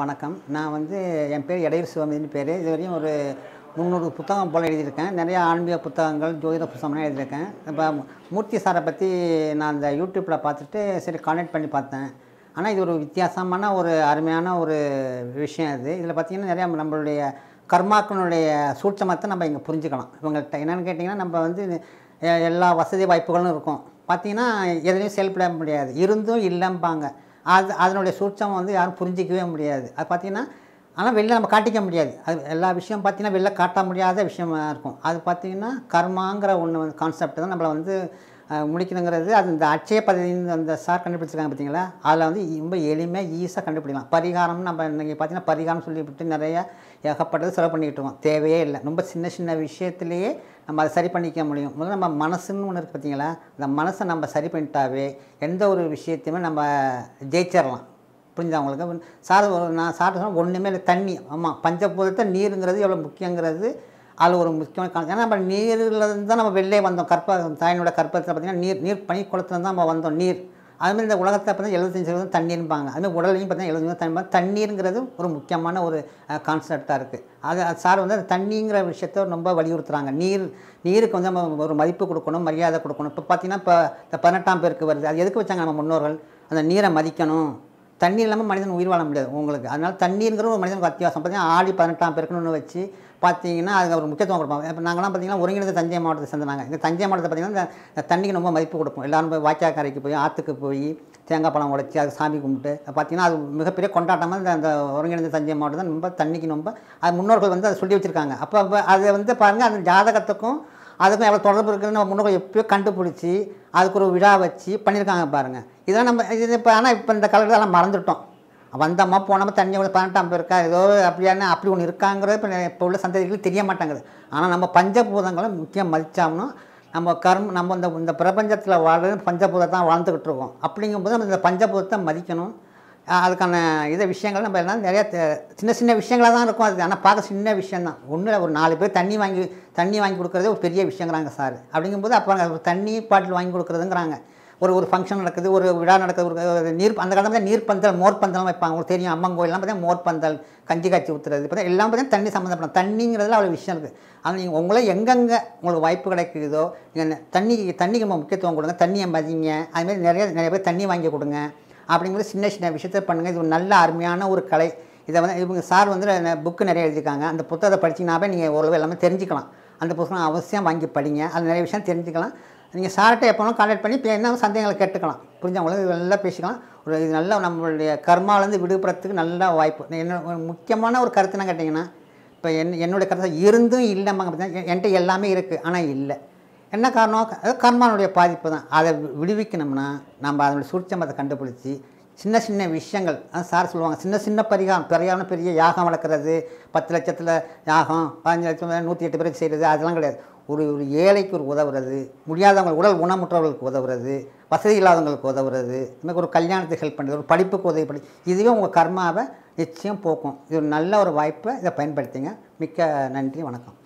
வணக்கம் நான் வந்து என் பேர் இடையூர் சிவமின்னு பேர் இது வரையும் ஒரு முந்நூறு புத்தகம் போல் எழுதியிருக்கேன் நிறையா ஆன்மீக புத்தகங்கள் ஜோதிட புத்தகம்லாம் எழுதியிருக்கேன் இப்போ மூர்த்தி சாரை பற்றி நான் அந்த யூடியூப்பில் பார்த்துட்டு சரி கான்டெக்ட் பண்ணி பார்த்தேன் ஆனால் இது ஒரு வித்தியாசமான ஒரு அருமையான ஒரு விஷயம் அது இதில் பார்த்திங்கன்னா நிறையா நம்மளுடைய கர்மாக்கனுடைய சூட்சமத்தை நம்ம இங்கே புரிஞ்சுக்கலாம் இவங்கள்ட்ட என்னென்னு கேட்டிங்கன்னா நம்ம வந்து எல்லா வசதி வாய்ப்புகளும் இருக்கும் பார்த்திங்கன்னா எதுலேயும் செயல்பட முடியாது இருந்தும் இல்லைம்பாங்க அது அதனுடைய சூட்சம் வந்து யாரும் புரிஞ்சிக்கவே முடியாது அது பார்த்திங்கன்னா ஆனால் வெளில நம்ம காட்டிக்க முடியாது அது எல்லா விஷயம் பார்த்திங்கன்னா வெளில காட்ட முடியாத விஷயமாக இருக்கும் அது பார்த்திங்கன்னா கர்மாங்கிற ஒன்று வந்து கான்செப்ட் தான் நம்மளை வந்து முடிக்கணுங்கிறது அது இந்த அட்சய பதவி அந்த சார் கண்டுபிடிச்சிருக்காங்க பார்த்தீங்களா அதில் வந்து ரொம்ப எளிமையாக ஈஸியாக கண்டுபிடிக்கலாம் பரிகாரம்னு நம்ம இன்றைக்கி பார்த்தீங்கன்னா பரிகாரம் சொல்லிவிட்டு நிறைய ஏகப்பட்டது செலவு பண்ணிக்கிட்டு இருக்கோம் தேவையே இல்லை ரொம்ப சின்ன சின்ன விஷயத்துலேயே நம்ம அதை சரி பண்ணிக்க முடியும் முதல்ல நம்ம மனசுன்னு ஒன்று இருக்குது பார்த்தீங்களா அந்த மனசை நம்ம சரி பண்ணிட்டாவே எந்த ஒரு விஷயத்தையுமே நம்ம ஜெயிச்சிடலாம் புரிஞ்சா உங்களுக்கு சார் நான் சார் சொன்னால் ஒன்றுமே இல்லை தண்ணி ஆமாம் பஞ்சபூதத்தை நீருங்கிறது எவ்வளோ முக்கியங்கிறது அது ஒரு முக்கியமான காரணம் ஏன்னா நம்ம நீர்லேருந்து தான் நம்ம வெளியே வந்தோம் கற்ப தாயினோட கற்பத்தில் பார்த்திங்கன்னா நீர் நீர் பனி தான் நம்ம வந்தோம் நீர் அதுமாதிரி இந்த உலகத்தை பார்த்தீங்கன்னா எழுபத்தஞ்சு சதவீதம் தண்ணீர்பாங்க அதுமாதிரி உடலையும் பார்த்தீங்கன்னா எழுபத்தஞ்சு தண்ணி தண்ணீருங்கிறது ஒரு முக்கியமான ஒரு கான்செப்டாக இருக்குது அது சார் வந்து அந்த தண்ணிங்கிற விஷயத்த ரொம்ப வலியுறுத்துகிறாங்க நீர் நீருக்கு வந்து நம்ம ஒரு மதிப்பு கொடுக்கணும் மரியாதை கொடுக்கணும் இப்போ பார்த்திங்கன்னா இப்போ இந்த பதினெட்டாம் பேருக்கு வருது அது எதுக்கு வச்சாங்க நம்ம முன்னோர்கள் அந்த நீரை மதிக்கணும் தண்ணி இல்லாமல் மனிதன் உயிர் வாழ முடியாது உங்களுக்கு அதனால் தண்ணீருங்கிற ஒரு மனிதனுக்கு அத்தியாவசம் பார்த்தீங்கன்னா ஆடி பதினெட்டாம் ஒன்று வச்சு பார்த்தீங்கன்னா அதுக்கு ஒரு முக்கியத்துவம் கொடுப்போம் இப்போ நாங்களாம் பார்த்தீங்கன்னா ஒருங்கிணைந்த தஞ்சை மாவட்டத்தை சேர்ந்தாங்க இந்த தஞ்சை மாவட்டத்தை பார்த்தீங்கன்னா தண்ணிக்கு ரொம்ப மதிப்பு கொடுப்போம் எல்லாரும் போய் வாய்க்காக்கரைக்கு கரைக்கு போய் ஆற்றுக்கு போய் தேங்காய் பழம் உடைச்சி அது சாமி கும்பிட்டு பார்த்தீங்கன்னா அது மிகப்பெரிய கொண்டாட்டமாக இந்த அந்த ஒருங்கிணைந்த தஞ்சை மாவட்டம் தான் ரொம்ப தண்ணிக்கு ரொம்ப அது முன்னோர்கள் வந்து அதை சொல்லி வச்சுருக்காங்க அப்போ அதை வந்து பாருங்கள் அந்த ஜாதகத்துக்கும் அதுக்கும் எவ்வளோ தொடர்பு இருக்குதுன்னு நம்ம முன்னோக்கம் எப்போயோ கண்டுபிடிச்சி அதுக்கு ஒரு விழா வச்சு பண்ணியிருக்காங்க பாருங்கள் இதெல்லாம் நம்ம இது இப்போ ஆனால் இப்போ இந்த காலகட்டத்தில் மறந்துட்டோம் வந்தோமா போனோமா தண்ணி ஒன்று பதினெட்டாம் பேர் இருக்கா ஏதோ அப்படியான அப்படி ஒன்று இருக்காங்கிறது இப்போ இப்போ உள்ள சந்ததிகளுக்கு தெரிய மாட்டேங்குது ஆனால் நம்ம பஞ்சபூதங்களை முக்கியம் மதித்தாமனும் நம்ம கர்ம நம்ம இந்த இந்த பிரபஞ்சத்தில் வாழ்றது பஞ்சபூதத்தை தான் வாழ்ந்துக்கிட்டு இருக்கோம் அப்படிங்கும்போது நம்ம இந்த பஞ்சபூதத்தை மதிக்கணும் அதுக்கான இதை விஷயங்கள் நம்ம எல்லாம் நிறையா சின்ன சின்ன விஷயங்களாக தான் இருக்கும் அது ஆனால் பார்க்க சின்ன விஷயந்தான் ஒன்றும் ஒரு நாலு பேர் தண்ணி வாங்கி தண்ணி வாங்கி கொடுக்குறதே ஒரு பெரிய விஷயங்கிறாங்க சார் அப்படிங்கும்போது அப்போ தண்ணி பாட்டில் வாங்கி கொடுக்குறதுங்கிறாங்க ஒரு ஒரு ஃபங்க்ஷன் நடக்குது ஒரு விழா நடக்குது ஒரு நீர் அந்த காலத்தில் நீர்ப்பந்தல் மோர்பந்தல் வைப்பாங்க உங்களுக்கு தெரியும் அம்மன் கோயிலாம் பார்த்தீங்கன்னா மோர்பந்தல் கஞ்சி காய்ச்சி ஊற்றுறது தான் எல்லாம் பார்த்தீங்கன்னா தண்ணி சம்மந்தப்படும் தண்ணிங்கிறதுல அவ்வளோ விஷயம் இருக்குது ஆனால் நீங்கள் உங்களை எங்கெங்கே உங்களுக்கு வாய்ப்பு கிடைக்குதோ நீங்கள் தண்ணிக்கு தண்ணிக்கு முக்கியத்துவம் கொடுங்க தண்ணியை மதிங்க அதுமாதிரி நிறைய நிறைய பேர் தண்ணி வாங்கி கொடுங்க அப்படிங்கிறது சின்ன சின்ன விஷயத்தை பண்ணுங்கள் இது ஒரு நல்ல அருமையான ஒரு கலை இதை வந்து இவங்க சார் வந்து புக்கு நிறைய எழுதிருக்காங்க அந்த புத்தகத்தை படிச்சிங்கனாவே நீங்கள் ஓரளவு எல்லாமே தெரிஞ்சுக்கலாம் அந்த புத்தகம் அவசியம் வாங்கி படிங்க அது நிறைய விஷயம் தெரிஞ்சுக்கலாம் நீங்கள் சார்கிட்ட எப்போனாலும் கான்டாக்ட் பண்ணி என்ன சந்தேகங்களை கேட்டுக்கலாம் புரிஞ்சவங்களும் நல்லா பேசிக்கலாம் ஒரு இது நல்லா நம்மளுடைய கர்மாவிலேருந்து விடுபடுறதுக்கு நல்ல வாய்ப்பு என்ன முக்கியமான ஒரு கருத்துனா கேட்டிங்கன்னா இப்போ என் என்னுடைய கருத்து இருந்தும் இல்லாமல் பார்த்தீங்கன்னா என்கிட்ட எல்லாமே இருக்குது ஆனால் இல்லை என்ன காரணம் கர்மானுடைய பாதிப்பு தான் அதை விடுவிக்கணும்னா நம்ம அதனுடைய சூட்சமத்தை கண்டுபிடிச்சி சின்ன சின்ன விஷயங்கள் சார் சொல்லுவாங்க சின்ன சின்ன பரிகாரம் பெரியாமல் பெரிய யாகம் வளர்க்குறது பத்து லட்சத்தில் யாகம் பதினஞ்சு லட்சம் நூற்றி எட்டு பேருக்கு செய்கிறது அதெல்லாம் கிடையாது ஒரு ஒரு ஏழைக்கு ஒரு உதவுறது முடியாதவங்க உடல் உணமுற்றவர்களுக்கு உதவுறது வசதி இல்லாதவங்களுக்கு உதவுறது இதுமாதிரி ஒரு கல்யாணத்துக்கு ஹெல்ப் பண்ணுறது ஒரு படிப்புக்கு உதவி பண்ணி இதுவே உங்கள் கர்மாவை நிச்சயம் போக்கும் இது ஒரு நல்ல ஒரு வாய்ப்பை இதை பயன்படுத்திங்க மிக்க நன்றி வணக்கம்